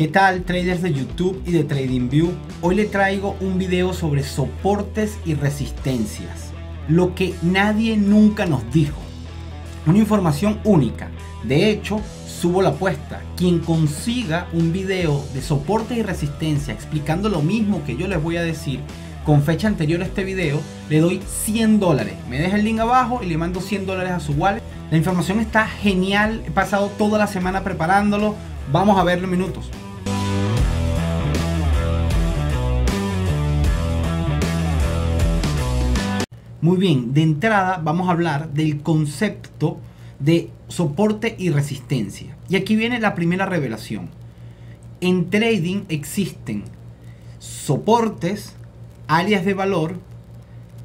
¿Qué tal traders de YouTube y de TradingView? Hoy le traigo un video sobre soportes y resistencias, lo que nadie nunca nos dijo. Una información única. De hecho, subo la apuesta. Quien consiga un video de soporte y resistencia explicando lo mismo que yo les voy a decir con fecha anterior a este video, le doy 100 dólares. Me deja el link abajo y le mando 100 dólares a su wallet. La información está genial, he pasado toda la semana preparándolo. Vamos a verlo en minutos. Muy bien, de entrada vamos a hablar del concepto de soporte y resistencia. Y aquí viene la primera revelación. En trading existen soportes, áreas de valor,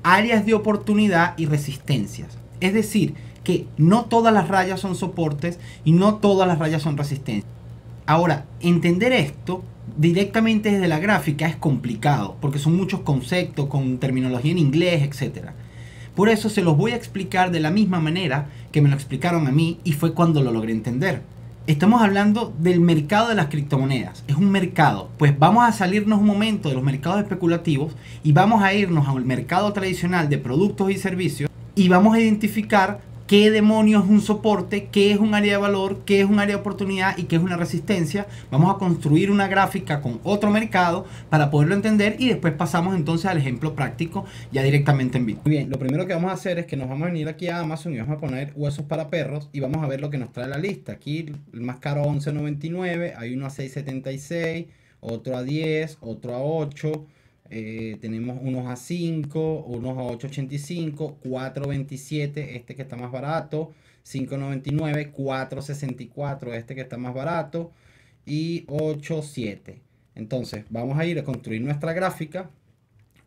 áreas de oportunidad y resistencias. Es decir, que no todas las rayas son soportes y no todas las rayas son resistencias. Ahora, entender esto directamente desde la gráfica es complicado porque son muchos conceptos con terminología en inglés, etc. Por eso se los voy a explicar de la misma manera que me lo explicaron a mí y fue cuando lo logré entender. Estamos hablando del mercado de las criptomonedas. Es un mercado. Pues vamos a salirnos un momento de los mercados especulativos y vamos a irnos al mercado tradicional de productos y servicios y vamos a identificar qué demonios es un soporte, qué es un área de valor, qué es un área de oportunidad y qué es una resistencia. Vamos a construir una gráfica con otro mercado para poderlo entender y después pasamos entonces al ejemplo práctico ya directamente en vivo. Muy bien, lo primero que vamos a hacer es que nos vamos a venir aquí a Amazon y vamos a poner huesos para perros y vamos a ver lo que nos trae la lista. Aquí el más caro 11.99, hay uno a 6.76, otro a 10, otro a 8 eh, tenemos unos a 5, unos a 8.85, 4.27, este que está más barato, 5.99, 4.64, este que está más barato y 8.7. Entonces vamos a ir a construir nuestra gráfica,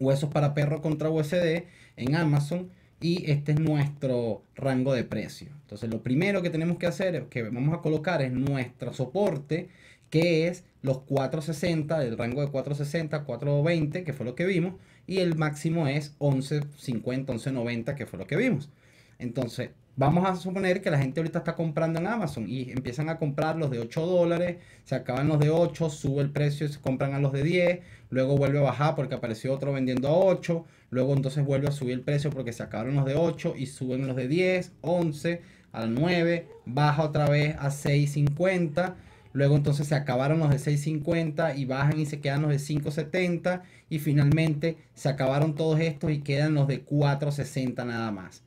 huesos para perro contra USD en Amazon y este es nuestro rango de precio. Entonces lo primero que tenemos que hacer es que vamos a colocar es nuestro soporte que es los 460, del rango de 460, 420, que fue lo que vimos, y el máximo es 1150, 1190, que fue lo que vimos. Entonces, vamos a suponer que la gente ahorita está comprando en Amazon y empiezan a comprar los de 8 dólares, se acaban los de 8, sube el precio y se compran a los de 10, luego vuelve a bajar porque apareció otro vendiendo a 8, luego entonces vuelve a subir el precio porque se acabaron los de 8 y suben los de 10, 11, al 9, baja otra vez a 650 Luego entonces se acabaron los de 650 y bajan y se quedan los de 570 y finalmente se acabaron todos estos y quedan los de 460 nada más.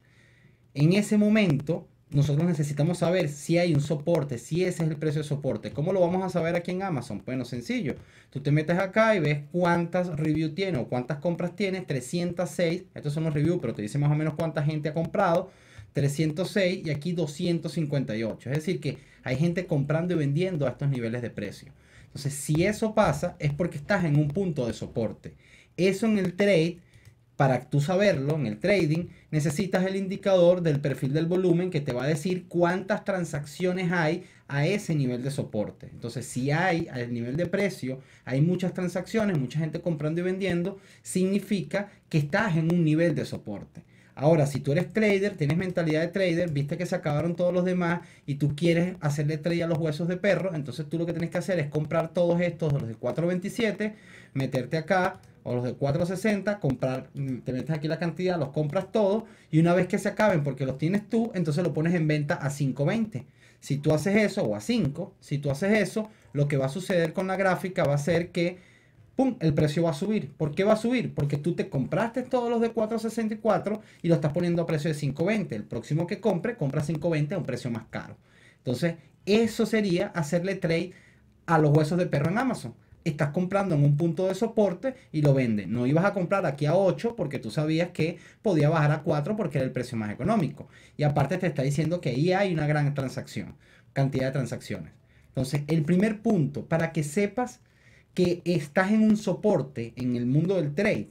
En ese momento nosotros necesitamos saber si hay un soporte, si ese es el precio de soporte. ¿Cómo lo vamos a saber aquí en Amazon? Bueno, sencillo. Tú te metes acá y ves cuántas reviews tiene o cuántas compras tiene. 306. Estos son los reviews, pero te dice más o menos cuánta gente ha comprado. 306 y aquí 258. Es decir, que hay gente comprando y vendiendo a estos niveles de precio. Entonces, si eso pasa, es porque estás en un punto de soporte. Eso en el trade, para tú saberlo, en el trading, necesitas el indicador del perfil del volumen que te va a decir cuántas transacciones hay a ese nivel de soporte. Entonces, si hay al nivel de precio, hay muchas transacciones, mucha gente comprando y vendiendo, significa que estás en un nivel de soporte. Ahora, si tú eres trader, tienes mentalidad de trader, viste que se acabaron todos los demás y tú quieres hacerle trade a los huesos de perro, entonces tú lo que tienes que hacer es comprar todos estos, los de 4.27, meterte acá o los de 4.60, comprar, mm, te metes aquí la cantidad, los compras todos y una vez que se acaben porque los tienes tú, entonces lo pones en venta a 5.20. Si tú haces eso, o a 5, si tú haces eso, lo que va a suceder con la gráfica va a ser que ¡pum!, el precio va a subir. ¿Por qué va a subir? Porque tú te compraste todos los de 4.64 y lo estás poniendo a precio de 5.20. El próximo que compre, compra 5.20 a un precio más caro. Entonces, eso sería hacerle trade a los huesos de perro en Amazon. Estás comprando en un punto de soporte y lo vende. No ibas a comprar aquí a 8 porque tú sabías que podía bajar a 4 porque era el precio más económico. Y aparte te está diciendo que ahí hay una gran transacción, cantidad de transacciones. Entonces, el primer punto, para que sepas que estás en un soporte en el mundo del trade,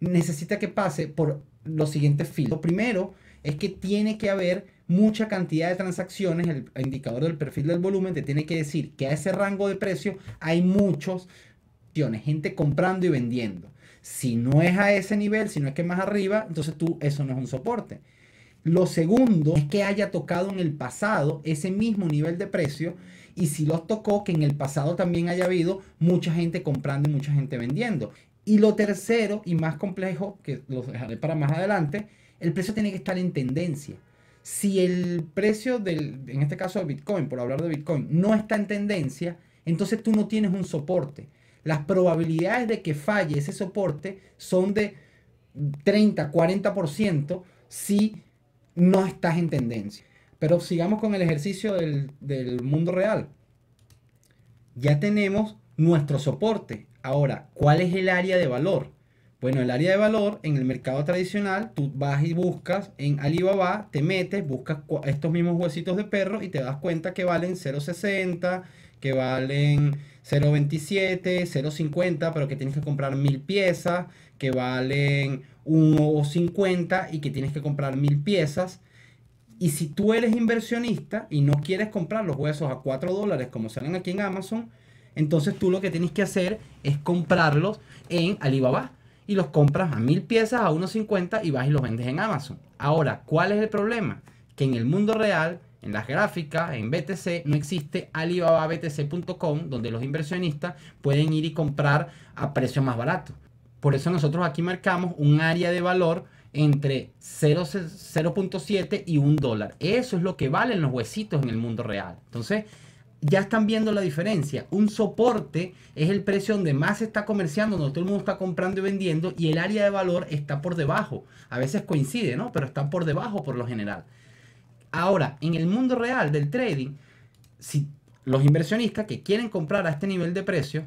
necesita que pase por los siguientes filtros. Lo primero es que tiene que haber mucha cantidad de transacciones, el indicador del perfil del volumen te tiene que decir que a ese rango de precio hay muchos gente comprando y vendiendo. Si no es a ese nivel, si no es que más arriba, entonces tú eso no es un soporte. Lo segundo es que haya tocado en el pasado ese mismo nivel de precio y si los tocó, que en el pasado también haya habido mucha gente comprando y mucha gente vendiendo. Y lo tercero y más complejo, que lo dejaré para más adelante, el precio tiene que estar en tendencia. Si el precio del, en este caso de Bitcoin, por hablar de Bitcoin, no está en tendencia, entonces tú no tienes un soporte. Las probabilidades de que falle ese soporte son de 30, 40% si no estás en tendencia. Pero sigamos con el ejercicio del, mundo real. Ya tenemos nuestro soporte. Ahora, ¿cuál es el área de valor? Bueno, el área de valor en el mercado tradicional, tú vas y buscas en Alibaba, te metes, buscas estos mismos huesitos de perro y te das cuenta que valen 0.60, que valen 0.27, 0.50, pero que tienes que comprar mil piezas, que valen 1,50 y que tienes que comprar mil piezas. Y si tú eres inversionista y no quieres comprar los huesos a 4 dólares como salen aquí en Amazon, entonces tú lo que tienes que hacer es comprarlos en Alibaba. Y los compras a mil piezas a 1,50 y vas y los vendes en Amazon. Ahora, ¿cuál es el problema? Que en el mundo real, en las gráficas, en BTC, no existe alibababtc.com donde los inversionistas pueden ir y comprar a precios más baratos. Por eso nosotros aquí marcamos un área de valor entre 0.7 y 1 dólar. Eso es lo que valen los huesitos en el mundo real. Entonces, ya están viendo la diferencia. Un soporte es el precio donde más se está comerciando, donde todo el mundo está comprando y vendiendo y el área de valor está por debajo. A veces coincide, ¿no? Pero está por debajo por lo general. Ahora, en el mundo real del trading, si los inversionistas que quieren comprar a este nivel de precio,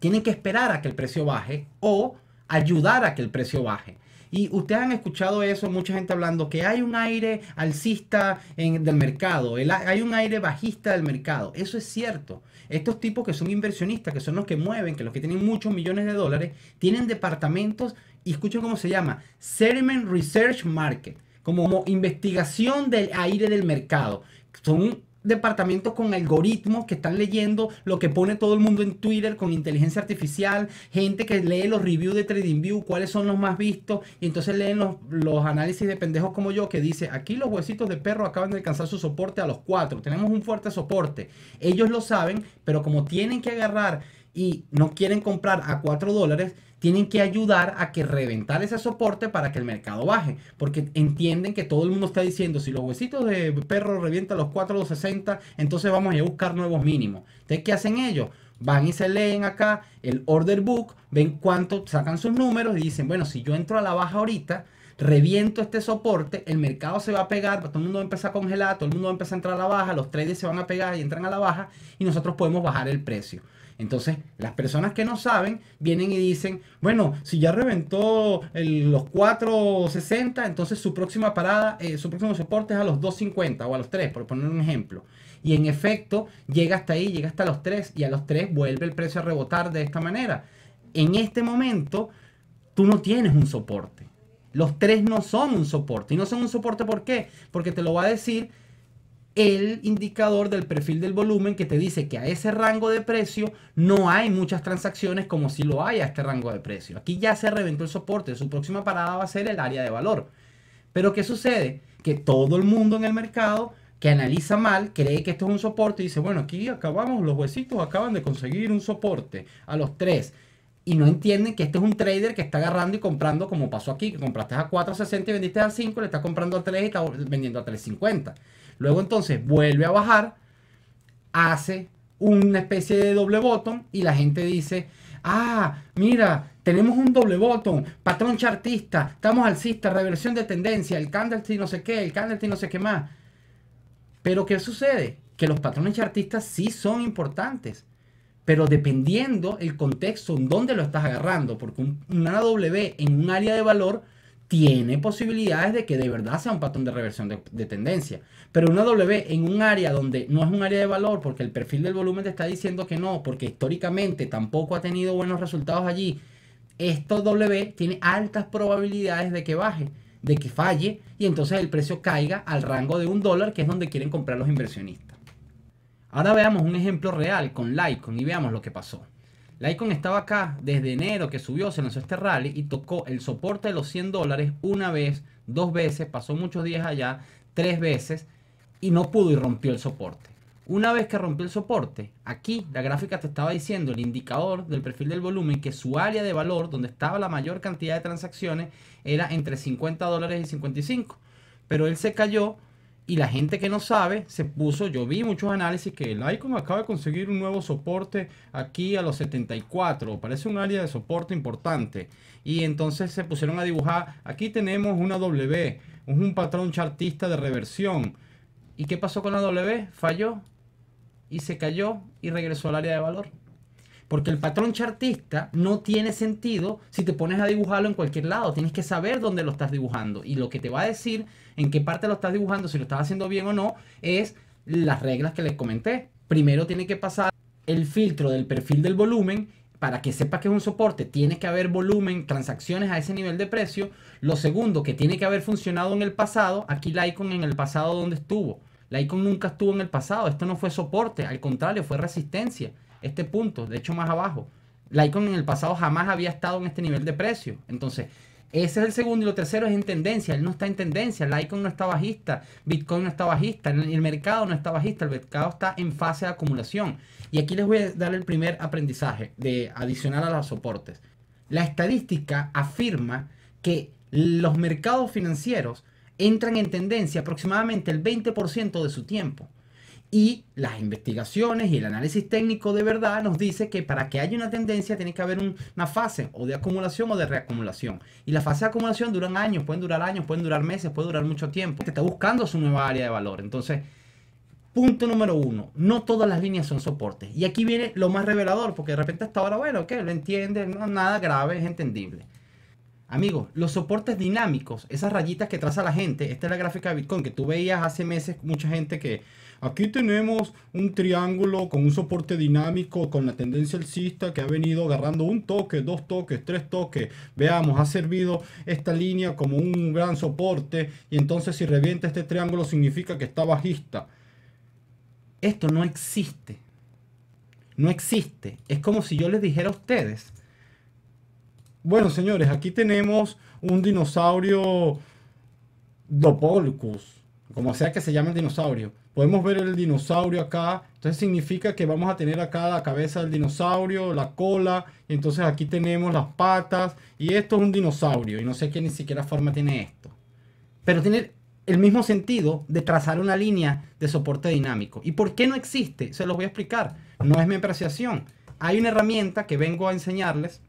tienen que esperar a que el precio baje o ayudar a que el precio baje. Y ustedes han escuchado eso, mucha gente hablando que hay un aire alcista en, del mercado, hay un aire bajista del mercado. Eso es cierto. Estos tipos que son inversionistas, que son los que mueven, que los que tienen muchos millones de dólares, tienen departamentos, y escuchen cómo se llama, Sediment Research Market, como, como investigación del aire del mercado. Son departamento con algoritmos que están leyendo lo que pone todo el mundo en Twitter con inteligencia artificial, gente que lee los reviews de TradingView, cuáles son los más vistos, y entonces leen los, análisis de pendejos como yo que dice, aquí los huesitos de perro acaban de alcanzar su soporte a los cuatro, tenemos un fuerte soporte. Ellos lo saben, pero como tienen que agarrar y no quieren comprar a 4 dólares, tienen que ayudar a que reventar ese soporte para que el mercado baje, porque entienden que todo el mundo está diciendo, si los huesitos de perro revientan los 60, entonces vamos a buscar nuevos mínimos. Entonces, ¿qué hacen ellos? Van y se leen acá el order book, ven cuánto sacan sus números y dicen, bueno, si yo entro a la baja ahorita, reviento este soporte, el mercado se va a pegar, todo el mundo va a empezar a congelar, todo el mundo va a empezar a entrar a la baja, los traders se van a pegar y entran a la baja y nosotros podemos bajar el precio. Entonces, las personas que no saben vienen y dicen, bueno, si ya reventó los 4.60, entonces su próxima parada, eh, su próximo soporte es a los 2.50 o a los 3, por poner un ejemplo. Y en efecto, llega hasta ahí, llega hasta los 3 y a los 3 vuelve el precio a rebotar de esta manera. En este momento, tú no tienes un soporte. Los tres no son un soporte. Y no son un soporte, ¿por qué? Porque te lo va a decir el indicador del perfil del volumen que te dice que a ese rango de precio no hay muchas transacciones como si lo hay a este rango de precio. Aquí ya se reventó el soporte, su próxima parada va a ser el área de valor. Pero ¿qué sucede? Que todo el mundo en el mercado que analiza mal cree que esto es un soporte y dice, bueno, aquí acabamos, los huesitos acaban de conseguir un soporte a los tres y no entienden que este es un trader que está agarrando y comprando como pasó aquí, que compraste a 4.60 y vendiste a 5, le estás comprando a 3 y está vendiendo a 3.50. Luego entonces vuelve a bajar, hace una especie de doble botón y la gente dice, ah, mira, tenemos un doble botón, patrón chartista, estamos alcista, reversión de tendencia, el candlestick no sé qué, el candlestick no sé qué más. Pero ¿qué sucede? Que los patrones chartistas sí son importantes pero dependiendo el contexto en donde lo estás agarrando, porque una W en un área de valor tiene posibilidades de que de verdad sea un patrón de reversión de, tendencia. Pero una W en un área donde no es un área de valor, porque el perfil del volumen te está diciendo que no, porque históricamente tampoco ha tenido buenos resultados allí, esto W tiene altas probabilidades de que baje, de que falle, y entonces el precio caiga al rango de un dólar, que es donde quieren comprar los inversionistas. Ahora veamos un ejemplo real con Lycon y veamos lo que pasó. Lycon estaba acá desde enero que subió, se lanzó este rally y tocó el soporte de los 100 dólares una vez, dos veces, pasó muchos días allá, tres veces y no pudo y rompió el soporte. Una vez que rompió el soporte, aquí la gráfica te estaba diciendo el indicador del perfil del volumen que su área de valor, donde estaba la mayor cantidad de transacciones, era entre 50 dólares y 55. Pero él se cayó y la gente que no sabe se puso, yo vi muchos análisis que el Icon acaba de conseguir un nuevo soporte aquí a los 74, parece un área de soporte importante. Y entonces se pusieron a dibujar, aquí tenemos una W, un patrón chartista de reversión. ¿Y qué pasó con la W? Falló y se cayó y regresó al área de valor. Porque el patrón chartista no tiene sentido si te pones a dibujarlo en cualquier lado. Tienes que saber dónde lo estás dibujando. Y lo que te va a decir en qué parte lo estás dibujando, si lo estás haciendo bien o no, es las reglas que les comenté. Primero tiene que pasar el filtro del perfil del volumen para que sepas que es un soporte, tiene que haber volumen, transacciones a ese nivel de precio. Lo segundo, que tiene que haber funcionado en el pasado. Aquí la icon en el pasado, ¿dónde estuvo? La icon nunca estuvo en el pasado. Esto no fue soporte, al contrario, fue resistencia este punto, de hecho más abajo. la icon en el pasado jamás había estado en este nivel de precio. Entonces, ese es el segundo y lo tercero es en tendencia. Él no está en tendencia. la icon no está bajista. Bitcoin no está bajista. El mercado no está bajista. El mercado está en fase de acumulación. Y aquí les voy a dar el primer aprendizaje de adicional a los soportes. La estadística afirma que los mercados financieros entran en tendencia aproximadamente el 20% de su tiempo. Y las investigaciones y el análisis técnico de verdad nos dice que para que haya una tendencia tiene que haber una fase o de acumulación o de reacumulación. Y la fase de acumulación duran años, pueden durar años, pueden durar meses, puede durar mucho tiempo. Te está buscando su nueva área de valor. Entonces, punto número uno, no todas las líneas son soportes. Y aquí viene lo más revelador, porque de repente hasta ahora, bueno, ok, lo entienden, no, nada grave, es entendible. Amigos, los soportes dinámicos, esas rayitas que traza la gente, esta es la gráfica de Bitcoin que tú veías hace meses, mucha gente que Aquí tenemos un triángulo con un soporte dinámico con la tendencia alcista que ha venido agarrando un toque, dos toques, tres toques. Veamos, ha servido esta línea como un gran soporte y entonces si revienta este triángulo significa que está bajista. Esto no existe. No existe. Es como si yo les dijera a ustedes. Bueno, señores, aquí tenemos un dinosaurio Dopolcus, como sea que se llame el dinosaurio. Podemos ver el dinosaurio acá. Entonces significa que vamos a tener acá la cabeza del dinosaurio, la cola. Y entonces aquí tenemos las patas. Y esto es un dinosaurio. Y no sé qué ni siquiera forma tiene esto. Pero tiene el mismo sentido de trazar una línea de soporte dinámico. ¿Y por qué no existe? Se los voy a explicar. No es mi apreciación. Hay una herramienta que vengo a enseñarles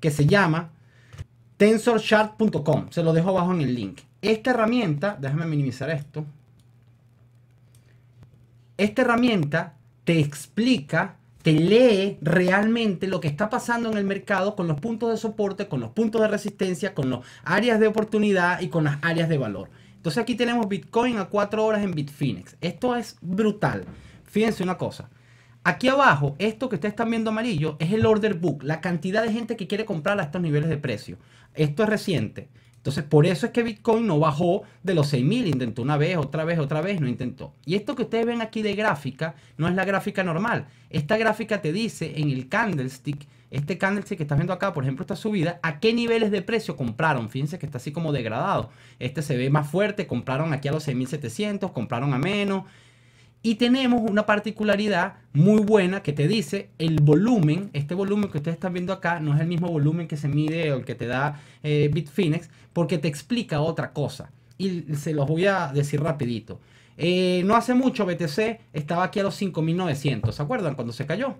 que se llama tensorchart.com. Se lo dejo abajo en el link. Esta herramienta, déjame minimizar esto, esta herramienta te explica, te lee realmente lo que está pasando en el mercado con los puntos de soporte, con los puntos de resistencia, con las áreas de oportunidad y con las áreas de valor. Entonces aquí tenemos Bitcoin a 4 horas en Bitfinex. Esto es brutal. Fíjense una cosa. Aquí abajo, esto que ustedes están viendo amarillo es el order book, la cantidad de gente que quiere comprar a estos niveles de precio. Esto es reciente. Entonces, por eso es que Bitcoin no bajó de los 6.000, intentó una vez, otra vez, otra vez, no intentó. Y esto que ustedes ven aquí de gráfica no es la gráfica normal. Esta gráfica te dice en el candlestick, este candlestick que estás viendo acá, por ejemplo, esta subida, a qué niveles de precio compraron. Fíjense que está así como degradado. Este se ve más fuerte, compraron aquí a los 6.700, compraron a menos, y tenemos una particularidad muy buena que te dice el volumen, este volumen que ustedes están viendo acá no es el mismo volumen que se mide o el que te da eh, Bitfinex, porque te explica otra cosa. Y se los voy a decir rapidito. Eh, no hace mucho BTC estaba aquí a los 5.900, ¿se acuerdan cuando se cayó?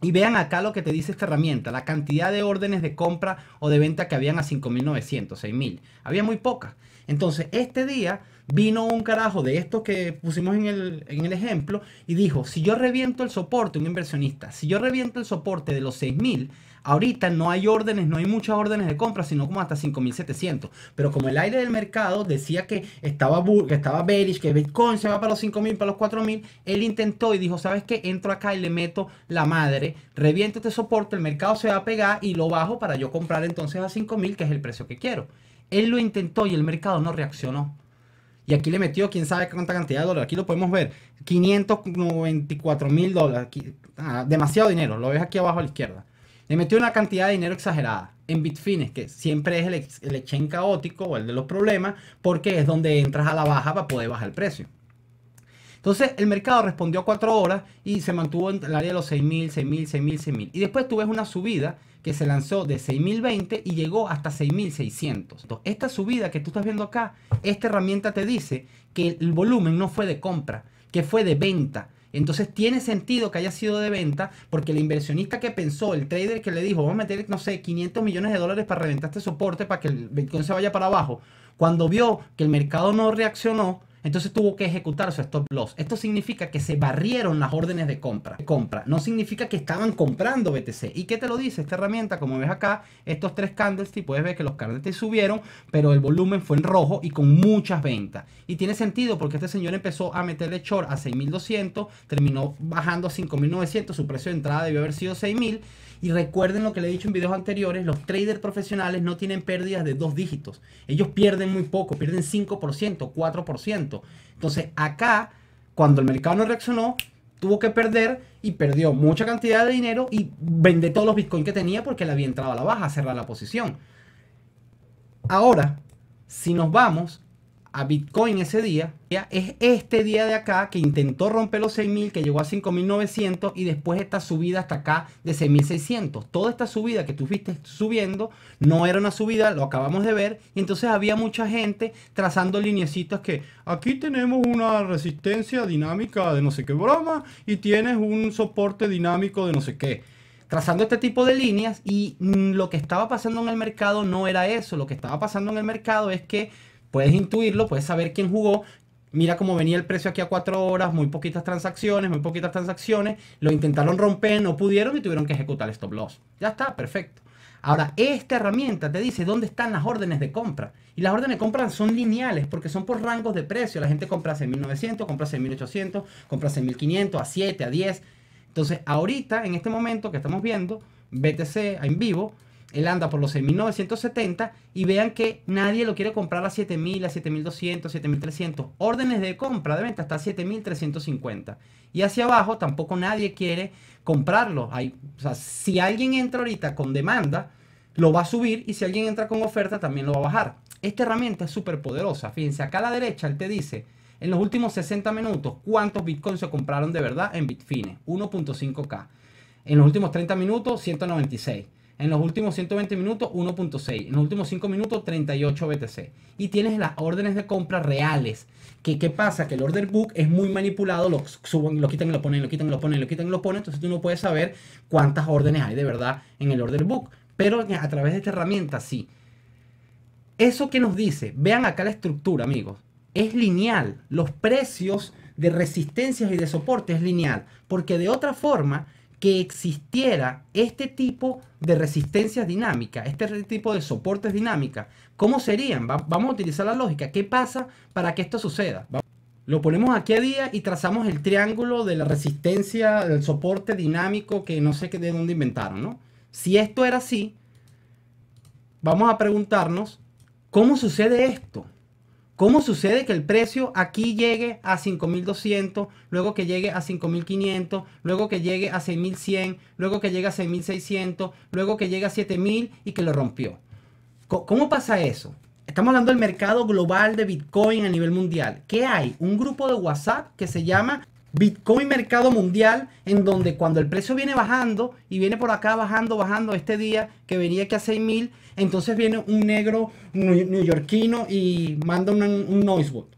Y vean acá lo que te dice esta herramienta, la cantidad de órdenes de compra o de venta que habían a 5.900, 6.000. Había muy pocas. Entonces, este día Vino un carajo de estos que pusimos en el, ejemplo y dijo, si yo reviento el soporte, un inversionista, si yo reviento el soporte de los 6.000, ahorita no hay órdenes, no hay muchas órdenes de compra, sino como hasta 5.700. Pero como el aire del mercado decía que estaba, que estaba bearish, que Bitcoin se va para los 5.000, para los 4.000, él intentó y dijo, ¿sabes qué? Entro acá y le meto la madre, reviento este soporte, el mercado se va a pegar y lo bajo para yo comprar entonces a 5.000, que es el precio que quiero. Él lo intentó y el mercado no reaccionó. Y aquí le metió, quién sabe cuánta cantidad de dólares. Aquí lo podemos ver. 594 mil dólares. Ah, demasiado dinero. Lo ves aquí abajo a la izquierda. Le metió una cantidad de dinero exagerada en Bitfinex, que siempre es el, el exchange caótico o el de los problemas, porque es donde entras a la baja para poder bajar el precio. Entonces el mercado respondió a cuatro horas y se mantuvo en el área de los 6.000, 6.000, 6.000, 6.000. Y después tuve una subida que se lanzó de 6.020 y llegó hasta 6.600. Entonces esta subida que tú estás viendo acá, esta herramienta te dice que el volumen no fue de compra, que fue de venta. Entonces tiene sentido que haya sido de venta porque el inversionista que pensó, el trader que le dijo, vamos a meter, no sé, 500 millones de dólares para reventar este soporte para que el Bitcoin se vaya para abajo, cuando vio que el mercado no reaccionó, entonces tuvo que ejecutar su stop loss. Esto significa que se barrieron las órdenes de compra. compra. No significa que estaban comprando BTC. ¿Y qué te lo dice esta herramienta? Como ves acá, estos tres y puedes ver que los candles subieron, pero el volumen fue en rojo y con muchas ventas. Y tiene sentido porque este señor empezó a meterle short a 6200, terminó bajando a 5900, su precio de entrada debió haber sido 6000 y recuerden lo que le he dicho en videos anteriores, los traders profesionales no tienen pérdidas de dos dígitos. Ellos pierden muy poco, pierden 5%, 4%. Entonces acá, cuando el mercado no reaccionó, tuvo que perder y perdió mucha cantidad de dinero y vende todos los bitcoins que tenía porque le había entrado a la baja, cerrar la posición. Ahora, si nos vamos a Bitcoin ese día, es este día de acá que intentó romper los 6.000, que llegó a 5.900 y después esta subida hasta acá de 6.600. Toda esta subida que tú subiendo no era una subida, lo acabamos de ver, y entonces había mucha gente trazando lineecitos que aquí tenemos una resistencia dinámica de no sé qué broma y tienes un soporte dinámico de no sé qué trazando este tipo de líneas y mm, lo que estaba pasando en el mercado no era eso, lo que estaba pasando en el mercado es que puedes intuirlo, puedes saber quién jugó. Mira cómo venía el precio aquí a cuatro horas, muy poquitas transacciones, muy poquitas transacciones. Lo intentaron romper, no pudieron y tuvieron que ejecutar el stop loss. Ya está, perfecto. Ahora, esta herramienta te dice dónde están las órdenes de compra. Y las órdenes de compra son lineales porque son por rangos de precio. La gente compra a 1900, compra en 1800, compra en 1500, a 7, a 10. Entonces, ahorita, en este momento que estamos viendo, BTC en vivo, él anda por los 6.970 y vean que nadie lo quiere comprar a 7.000, a 7.200, 7.300. Órdenes de compra, de venta hasta 7.350. Y hacia abajo tampoco nadie quiere comprarlo. si alguien entra ahorita con demanda, lo va a subir y si alguien entra con oferta, también lo va a bajar. Esta herramienta es súper poderosa. Fíjense, acá a la derecha él te dice en los últimos 60 minutos cuántos bitcoins se compraron de verdad en Bitfine. 1.5K. En los últimos 30 minutos, 196. En los últimos 120 minutos, 1.6. En los últimos 5 minutos, 38 BTC. Y tienes las órdenes de compra reales. ¿Qué, ¿Qué pasa? Que el order book es muy manipulado. Lo suben, lo quitan, lo ponen, lo quitan, lo ponen, lo quitan, lo ponen. Entonces tú no puedes saber cuántas órdenes hay de verdad en el order book. Pero a través de esta herramienta, sí. Eso que nos dice, vean acá la estructura, amigos. Es lineal. Los precios de resistencias y de soporte es lineal. Porque de otra forma que existiera este tipo de resistencias dinámicas, este tipo de soportes dinámicas, ¿cómo serían? vamos a utilizar la lógica. ¿Qué pasa para que esto suceda? lo ponemos aquí a día y trazamos el triángulo de la resistencia, del soporte dinámico que no sé de dónde inventaron, ¿no? Si esto era así, vamos a preguntarnos, ¿cómo sucede esto? ¿Cómo sucede que el precio aquí llegue a 5200, luego que llegue a 5500, luego que llegue a 6100, luego que llegue a 6600, luego que llegue a 7000 y que lo rompió? ¿Cómo pasa eso? Estamos hablando del mercado global de Bitcoin a nivel mundial. ¿Qué hay? Un grupo de WhatsApp que se llama Bitcoin mercado mundial, en donde cuando el precio viene bajando y viene por acá bajando, bajando este día que venía que a 6000, entonces viene un negro neoyorquino y manda un, noise bot.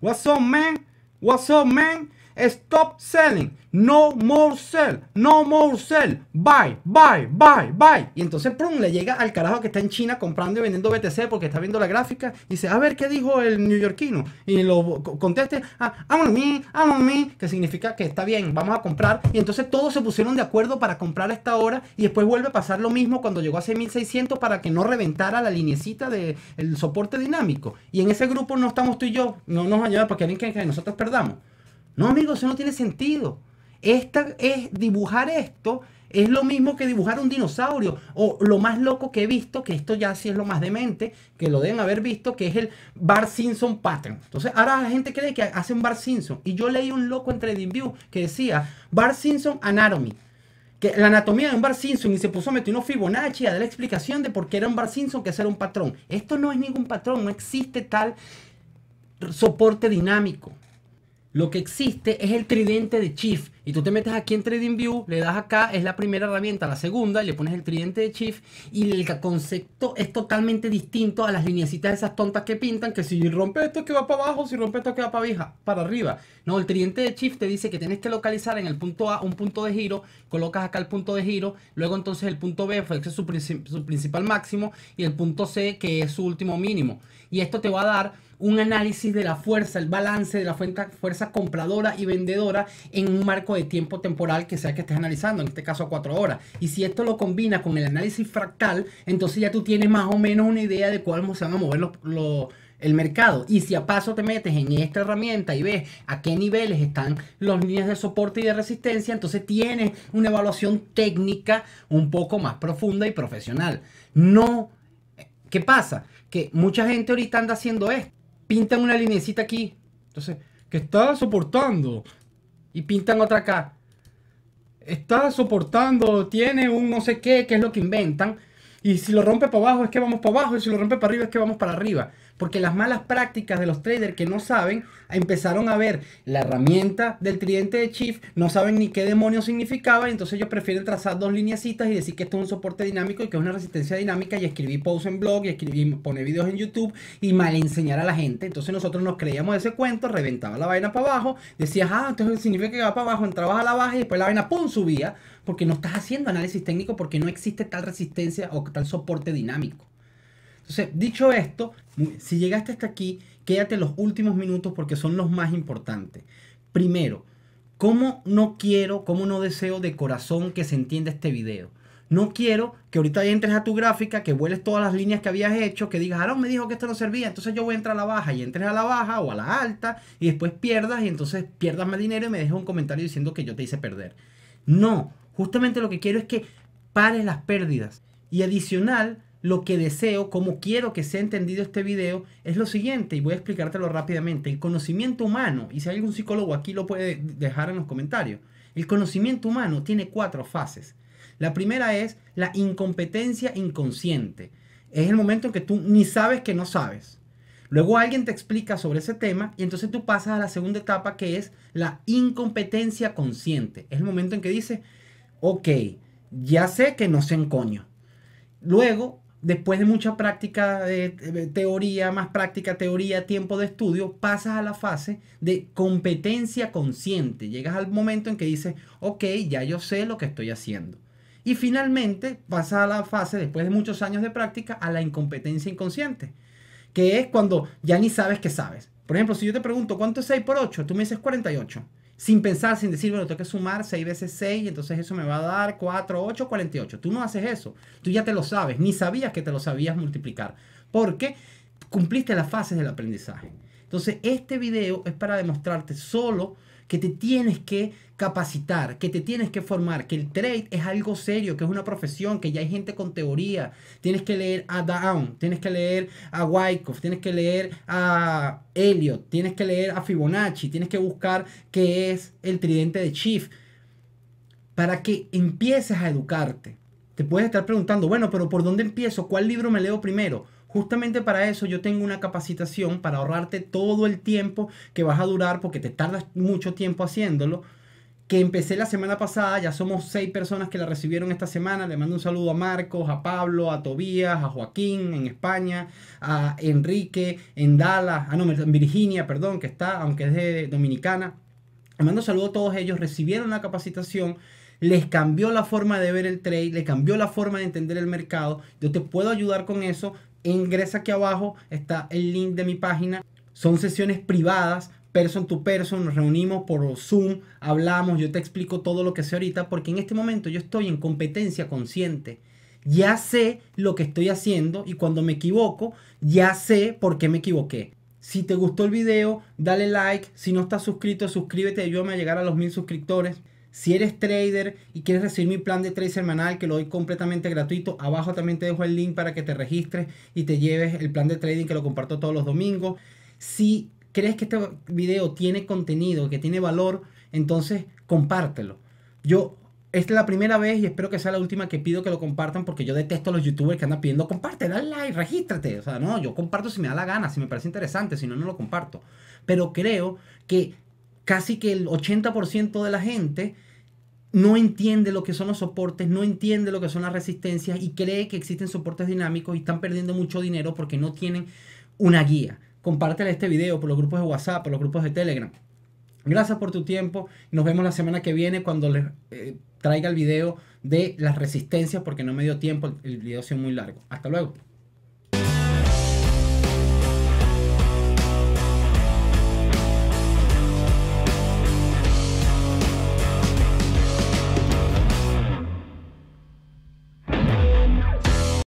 What's up, man? What's up, man? Stop selling. No more sell. No more sell. Buy, buy, buy, buy. Y entonces, prum, le llega al carajo que está en China comprando y vendiendo BTC porque está viendo la gráfica. Y dice, a ver qué dijo el neoyorquino. Y lo conteste, ah, I'm on me, I'm on me, que significa que está bien, vamos a comprar. Y entonces todos se pusieron de acuerdo para comprar a esta hora. Y después vuelve a pasar lo mismo cuando llegó a 6600 para que no reventara la linecita del soporte dinámico. Y en ese grupo no estamos tú y yo. No nos ayuda porque alguien que nosotros perdamos. No, amigo, eso no tiene sentido. Esta es dibujar esto es lo mismo que dibujar un dinosaurio. O lo más loco que he visto, que esto ya sí es lo más demente, que lo deben haber visto, que es el Bar Simpson Pattern. Entonces, ahora la gente cree que hacen Bar Simpson. Y yo leí un loco en TradingView que decía Bar Simpson Anatomy. Que la anatomía de un Bar Simpson y se puso a meter unos Fibonacci a dar la explicación de por qué era un Bar Simpson, que hacer un patrón. Esto no es ningún patrón, no existe tal soporte dinámico. Lo que existe es el tridente de Chief, y tú te metes aquí en TradingView, le das acá, es la primera herramienta, la segunda, y le pones el tridente de Chief y el concepto es totalmente distinto a las lineacitas esas tontas que pintan, que si rompe esto que va para abajo, si rompe esto que va para, vieja, para arriba. No, el tridente de Chief te dice que tienes que localizar en el punto A un punto de giro, colocas acá el punto de giro, luego entonces el punto B, fue su, su principal máximo, y el punto C, que es su último mínimo. Y esto te va a dar un análisis de la fuerza, el balance de la fuerza compradora y vendedora en un marco de tiempo temporal que sea que estés analizando, en este caso cuatro horas. Y si esto lo combina con el análisis fractal, entonces ya tú tienes más o menos una idea de cómo se va a mover el mercado. Y si a paso te metes en esta herramienta y ves a qué niveles están las líneas de soporte y de resistencia, entonces tienes una evaluación técnica un poco más profunda y profesional. No, ¿qué pasa? Que mucha gente ahorita anda haciendo esto. Pintan una linecita aquí. Entonces, que está soportando y pintan otra acá. Está soportando, tiene un no sé qué, que es lo que inventan. Y si lo rompe para abajo es que vamos para abajo, y si lo rompe para arriba es que vamos para arriba porque las malas prácticas de los traders que no saben empezaron a ver la herramienta del tridente de Chief, no saben ni qué demonio significaba, entonces ellos prefieren trazar dos lineacitas y decir que esto es un soporte dinámico y que es una resistencia dinámica y escribí posts en blog y escribí poner videos en YouTube y mal enseñar a la gente. Entonces nosotros nos creíamos ese cuento, reventaba la vaina para abajo, decías, ah, entonces significa que va para abajo, entrabas a la baja y después la vaina, ¡pum!, subía, porque no estás haciendo análisis técnico porque no existe tal resistencia o tal soporte dinámico. Entonces, dicho esto, si llegaste hasta aquí, quédate los últimos minutos porque son los más importantes. Primero, ¿cómo no quiero, cómo no deseo de corazón que se entienda este video? No quiero que ahorita entres a tu gráfica, que vueles todas las líneas que habías hecho, que digas, Aaron me dijo que esto no servía, entonces yo voy a entrar a la baja y entres a la baja o a la alta y después pierdas y entonces pierdas más dinero y me dejes un comentario diciendo que yo te hice perder. No, justamente lo que quiero es que pares las pérdidas. Y adicional, lo que deseo, como quiero que sea entendido este video, es lo siguiente, y voy a explicártelo rápidamente. El conocimiento humano, y si hay algún psicólogo aquí lo puede dejar en los comentarios, el conocimiento humano tiene cuatro fases. La primera es la incompetencia inconsciente. Es el momento en que tú ni sabes que no sabes. Luego alguien te explica sobre ese tema y entonces tú pasas a la segunda etapa que es la incompetencia consciente. Es el momento en que dices, ok, ya sé que no sé en coño. Luego después de mucha práctica, de eh, eh, teoría, más práctica, teoría, tiempo de estudio, pasas a la fase de competencia consciente. Llegas al momento en que dices, ok, ya yo sé lo que estoy haciendo. Y finalmente pasas a la fase, después de muchos años de práctica, a la incompetencia inconsciente, que es cuando ya ni sabes que sabes. Por ejemplo, si yo te pregunto, ¿cuánto es 6 por 8? Tú me dices 48 sin pensar, sin decir, bueno, tengo que sumar 6 veces 6, entonces eso me va a dar 4, 8, 48. Tú no haces eso, tú ya te lo sabes, ni sabías que te lo sabías multiplicar, porque cumpliste las fases del aprendizaje. Entonces, este video es para demostrarte solo que te tienes que capacitar, que te tienes que formar, que el trade es algo serio, que es una profesión, que ya hay gente con teoría. Tienes que leer a Down, tienes que leer a Wyckoff, tienes que leer a Elliot, tienes que leer a Fibonacci, tienes que buscar qué es el tridente de Chief para que empieces a educarte. Te puedes estar preguntando, bueno, pero ¿por dónde empiezo? ¿Cuál libro me leo primero? Justamente para eso yo tengo una capacitación para ahorrarte todo el tiempo que vas a durar porque te tardas mucho tiempo haciéndolo. Que empecé la semana pasada, ya somos seis personas que la recibieron esta semana. Le mando un saludo a Marcos, a Pablo, a Tobías, a Joaquín en España, a Enrique en Dallas, a ah, no, en Virginia, perdón, que está, aunque es de Dominicana. Le mando un saludo a todos ellos, recibieron la capacitación les cambió la forma de ver el trade, les cambió la forma de entender el mercado. Yo te puedo ayudar con eso, Ingresa aquí abajo, está el link de mi página. Son sesiones privadas, person to person, nos reunimos por Zoom, hablamos, yo te explico todo lo que sé ahorita, porque en este momento yo estoy en competencia consciente. Ya sé lo que estoy haciendo y cuando me equivoco, ya sé por qué me equivoqué. Si te gustó el video, dale like. Si no estás suscrito, suscríbete. Ayúdame a llegar a los mil suscriptores. Si eres trader y quieres recibir mi plan de trade semanal, que lo doy completamente gratuito, abajo también te dejo el link para que te registres y te lleves el plan de trading que lo comparto todos los domingos. Si crees que este video tiene contenido, que tiene valor, entonces compártelo. Yo, esta es la primera vez y espero que sea la última que pido que lo compartan porque yo detesto a los youtubers que andan pidiendo comparte, dale like, regístrate. O sea, no, yo comparto si me da la gana, si me parece interesante, si no, no lo comparto. Pero creo que casi que el 80% de la gente no entiende lo que son los soportes, no entiende lo que son las resistencias y cree que existen soportes dinámicos y están perdiendo mucho dinero porque no tienen una guía. Compártele este video por los grupos de WhatsApp, por los grupos de Telegram. Gracias por tu tiempo. Nos vemos la semana que viene cuando les eh, traiga el video de las resistencias porque no me dio tiempo. El video ha sido muy largo. Hasta luego.